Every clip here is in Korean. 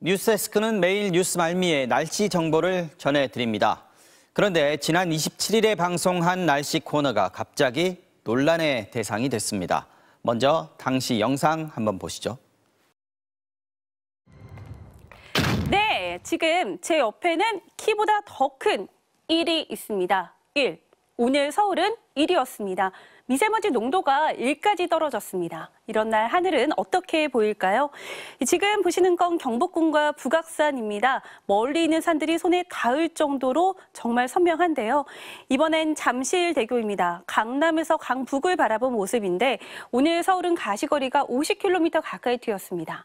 뉴스데스크는 매일 뉴스 말미에 날씨 정보를 전해드립니다. 그런데 지난 27일에 방송한 날씨 코너가 갑자기 논란의 대상이 됐습니다. 먼저 당시 영상 한번 보시죠. 네, 지금 제 옆에는 키보다 더 큰 1이 있습니다. 1. 오늘 서울은 1이었습니다. 미세먼지 농도가 1까지 떨어졌습니다. 이런 날 하늘은 어떻게 보일까요? 지금 보시는 건 경복궁과 북악산입니다. 멀리 있는 산들이 손에 닿을 정도로 정말 선명한데요. 이번엔 잠실대교입니다. 강남에서 강북을 바라본 모습인데 오늘 서울은 가시거리가 50km 가까이 튀었습니다.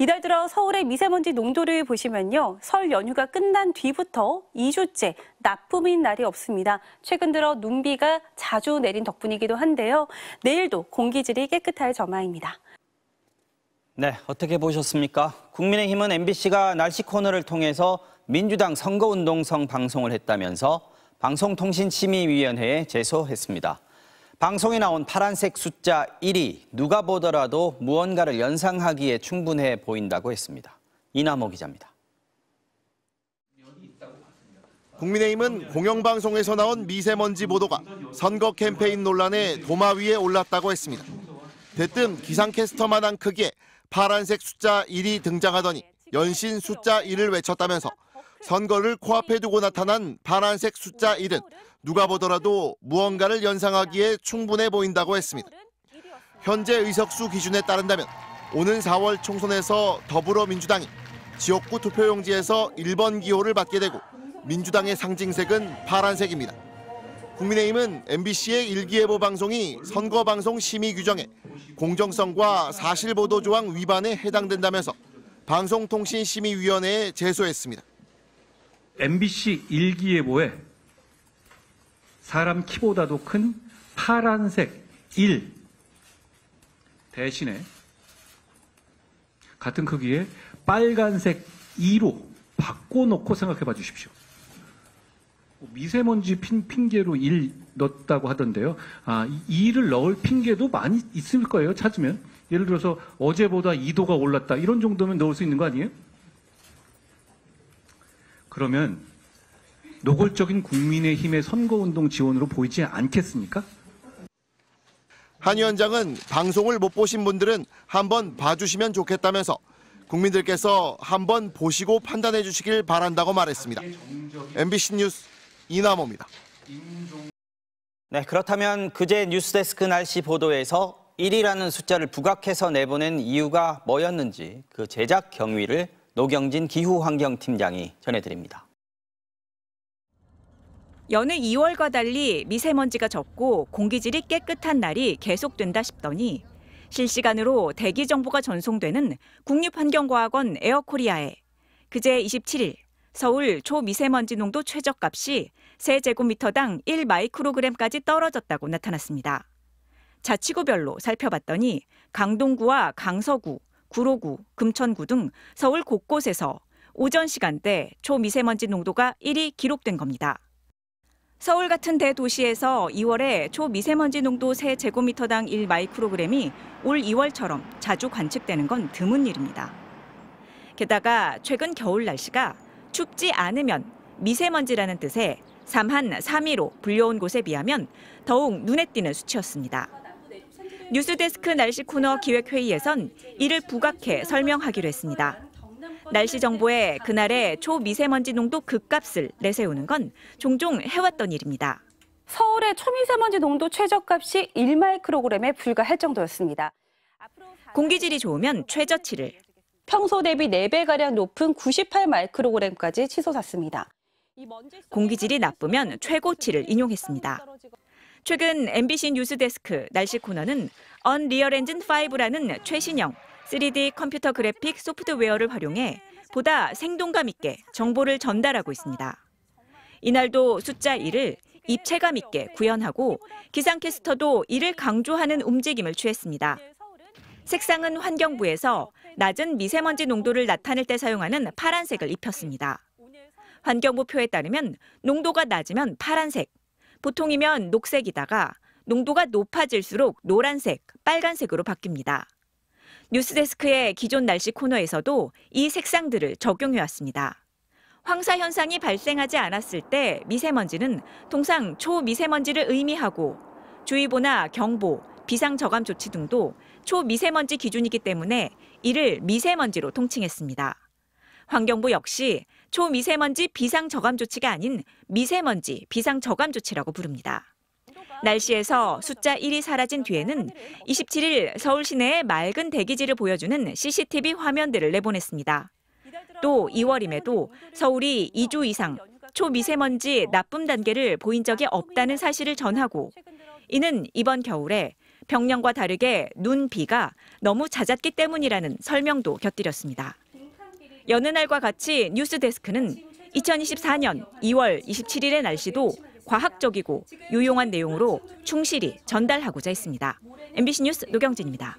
이달 들어 서울의 미세먼지 농도를 보시면요. 설 연휴가 끝난 뒤부터 2주째 나쁨인 날이 없습니다. 최근 들어 눈비가 자주 내린 덕분이기도 한데요. 내일도 공기질이 깨끗할 전망입니다. 네, 어떻게 보셨습니까? 국민의힘은 MBC가 날씨 코너를 통해서 민주당 선거운동성 방송을 했다면서 방송통신심의위원회에 제소했습니다. 방송에 나온 파란색 숫자 1이 누가 보더라도 무언가를 연상하기에 충분해 보인다고 했습니다. 이남호 기자입니다. 국민의힘은 공영방송에서 나온 미세먼지 보도가 선거 캠페인 논란의 도마 위에 올랐다고 했습니다. 대뜸 기상캐스터만한 크기에 파란색 숫자 1이 등장하더니 연신 숫자 1을 외쳤다면서 선거를 코앞에 두고 나타난 파란색 숫자 1은 누가 보더라도 무언가를 연상하기에 충분해 보인다고 했습니다. 현재 의석수 기준에 따른다면 오는 4월 총선에서 더불어민주당이 지역구 투표용지에서 1번 기호를 받게 되고 민주당의 상징색은 파란색입니다. 국민의힘은 MBC의 일기예보 방송이 선거방송 심의 규정에 공정성과 사실보도 조항 위반에 해당된다면서 방송통신심의위원회에 제소했습니다. MBC 일기예보에 사람 키보다도 큰 파란색 1 대신에 같은 크기의 빨간색 2로 바꿔놓고 생각해 봐 주십시오. 미세먼지 핀, 핑, 계로 1 넣었다고 하던데요. 아, 2를 넣을 핑계도 많이 있을 거예요. 찾으면. 예를 들어서 어제보다 2도가 올랐다. 이런 정도면 넣을 수 있는 거 아니에요? 그러면 노골적인 국민의힘의 선거운동 지원으로 보이지 않겠습니까? 한 위원장은 방송을 못 보신 분들은 한번 봐주시면 좋겠다면서 국민들께서 한번 보시고 판단해 주시길 바란다고 말했습니다. MBC 뉴스 이남호입니다. 네, 그렇다면 그제 뉴스데스크 날씨 보도에서 1이라는 숫자를 부각해서 내보낸 이유가 뭐였는지 그 제작 경위를 노경진 기후환경팀장이 전해드립니다. 여느 2월과 달리 미세먼지가 적고 공기질이 깨끗한 날이 계속된다 싶더니 실시간으로 대기 정보가 전송되는 국립환경과학원 에어코리아에 그제 27일 서울 초미세먼지 농도 최저값이 세제곱미터당 1마이크로그램까지 떨어졌다고 나타났습니다. 자치구별로 살펴봤더니 강동구와 강서구, 구로구, 금천구 등 서울 곳곳에서 오전 시간대 초미세먼지 농도가 1위 기록된 겁니다. 서울 같은 대도시에서 2월에 초미세먼지 농도 세제곱미터당 1마이크로그램이 올 2월처럼 자주 관측되는 건 드문 일입니다. 게다가 최근 겨울 날씨가 춥지 않으면 미세먼지라는 뜻의 3한 3위로 불려온 곳에 비하면 더욱 눈에 띄는 수치였습니다. 뉴스데스크 날씨 코너 기획회의에선 이를 부각해 설명하기로 했습니다. 날씨 정보에 그날의 초미세먼지 농도 극값을 내세우는 건 종종 해왔던 일입니다. 서울의 초미세먼지 농도 최저값이 1마이크로그램에 불과할 정도였습니다. 공기질이 좋으면 최저치를 평소 대비 4배가량 높은 98마이크로그램까지 치솟았습니다. 공기질이 나쁘면 최고치를 인용했습니다. 최근 MBC 뉴스데스크 날씨 코너는 언리얼 엔진 5라는 최신형 3D 컴퓨터 그래픽 소프트웨어를 활용해 보다 생동감 있게 정보를 전달하고 있습니다. 이날도 숫자 1을 입체감 있게 구현하고 기상캐스터도 이를 강조하는 움직임을 취했습니다. 색상은 환경부에서 낮은 미세먼지 농도를 나타낼 때 사용하는 파란색을 입혔습니다. 환경부 표에 따르면 농도가 낮으면 파란색, 보통이면 녹색이다가 농도가 높아질수록 노란색, 빨간색으로 바뀝니다. 뉴스데스크의 기존 날씨 코너에서도 이 색상들을 적용해 왔습니다. 황사 현상이 발생하지 않았을 때 미세먼지는 통상 초미세먼지를 의미하고 주의보나 경보, 비상저감 조치 등도 초미세먼지 기준이기 때문에 이를 미세먼지로 통칭했습니다. 환경부 역시 초미세먼지 비상저감 조치가 아닌 미세먼지 비상저감 조치라고 부릅니다. 날씨에서 숫자 1이 사라진 뒤에는 27일 서울 시내의 맑은 대기질을 보여주는 CCTV 화면들을 내보냈습니다. 또 2월임에도 서울이 2주 이상 초미세먼지 나쁨 단계를 보인 적이 없다는 사실을 전하고 이는 이번 겨울에 병령과 다르게 눈 비가 너무 잦았기 때문이라는 설명도 곁들였습니다. 여느 날과 같이 뉴스데스크는 2024년 2월 27일의 날씨도 과학적이고 유용한 내용으로 충실히 전달하고자 했습니다. MBC 뉴스 노경진입니다.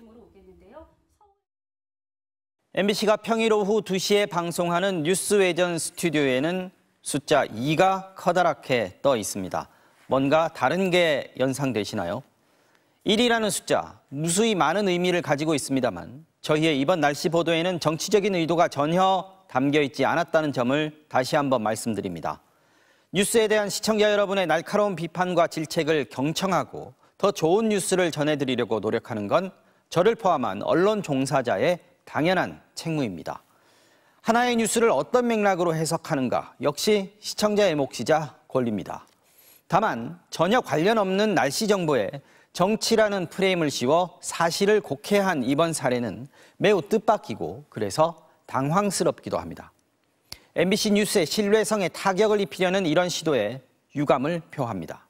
MBC가 평일 오후 2시에 방송하는 뉴스 외전 스튜디오에는 숫자 2가 커다랗게 떠 있습니다. 뭔가 다른 게 연상되시나요? 1이라는 숫자, 무수히 많은 의미를 가지고 있습니다만 저희의 이번 날씨 보도에는 정치적인 의도가 전혀 담겨 있지 않았다는 점을 다시 한번 말씀드립니다. 뉴스에 대한 시청자 여러분의 날카로운 비판과 질책을 경청하고 더 좋은 뉴스를 전해드리려고 노력하는 건 저를 포함한 언론 종사자의 당연한 책무입니다. 하나의 뉴스를 어떤 맥락으로 해석하는가 역시 시청자의 몫이자 권리입니다. 다만 전혀 관련 없는 날씨 정보에 정치라는 프레임을 씌워 사실을 곡해한 이번 사례는 매우 뜻밖이고 그래서 당황스럽기도 합니다. MBC 뉴스의 신뢰성에 타격을 입히려는 이런 시도에 유감을 표합니다.